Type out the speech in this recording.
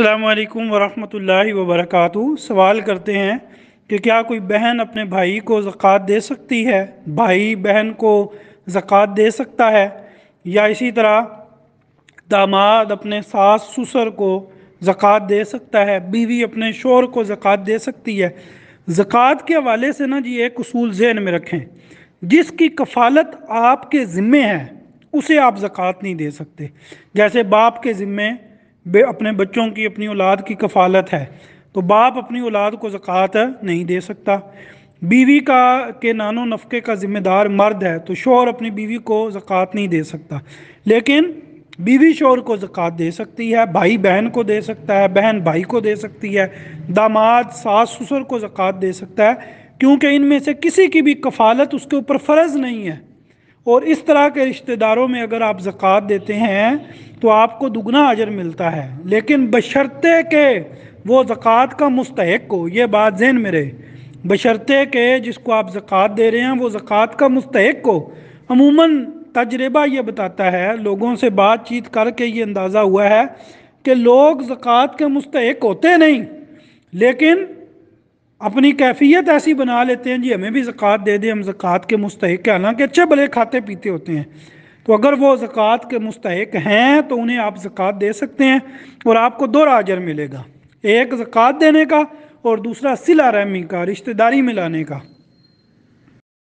अल्लाम वरम् वबरक सवाल करते हैं कि क्या कोई बहन अपने भाई को ज़क़़त दे सकती है भाई बहन को ज़क़़त दे सकता है या इसी तरह दामाद अपने सास ससुर को ज़क़़त दे सकता है बीवी अपने शोर को ज़क़़त दे सकती है ज़क़़त के हवाले से ना जी एक असूल जहन में रखें जिसकी कफालत आपके ज़िम्मे है उसे आप ज़क़़त नहीं दे सकते जैसे बाप के ज़िम्मे बे अपने बच्चों की अपनी औलाद की कफालत है तो बाप अपनी औलाद को ज़क़़त नहीं दे सकता बीवी का के नानो नफ़े का ज़िम्मेदार मर्द है तो शोहर अपनी बीवी को ज़क़़त नहीं दे सकता लेकिन बीवी शोहर को ज़क़़त दे सकती है भाई बहन को दे सकता है बहन भाई को दे सकती है दामाद सास ससुर को ज़क़़त दे सकता है क्योंकि इनमें से किसी की भी कफालत उसके ऊपर फ़र्ज़ नहीं है और इस तरह के रिश्तेदारों में अगर आप ज़क़़त देते हैं तो आपको दुगना अजर मिलता है लेकिन बशर्ते के वो ज़क़़त का मुस्तक हो ये बात जहन में रहे बशर्ते के जिसको आप ज़क़़त दे रहे हैं वो ज़क़़त का मुस्तक हो अमूमन तजर्बा ये बताता है लोगों से बातचीत करके ये अंदाज़ा हुआ है कि लोग ज़क़़त के मुस्तक होते नहीं लेकिन अपनी कैफियत ऐसी बना लेते हैं जी हमें भी ज़क़़त दे दें हम ज़क़़त के मुस्तक हैं हालांकि अच्छे भले खाते पीते होते हैं तो अगर वो ज़क़़त के मुस्तक हैं तो उन्हें आप ज़क़़त दे सकते हैं और आपको दो राजर मिलेगा एक ज़क़़त देने का और दूसरा सिला रहमी का रिश्तेदारी मिलाने का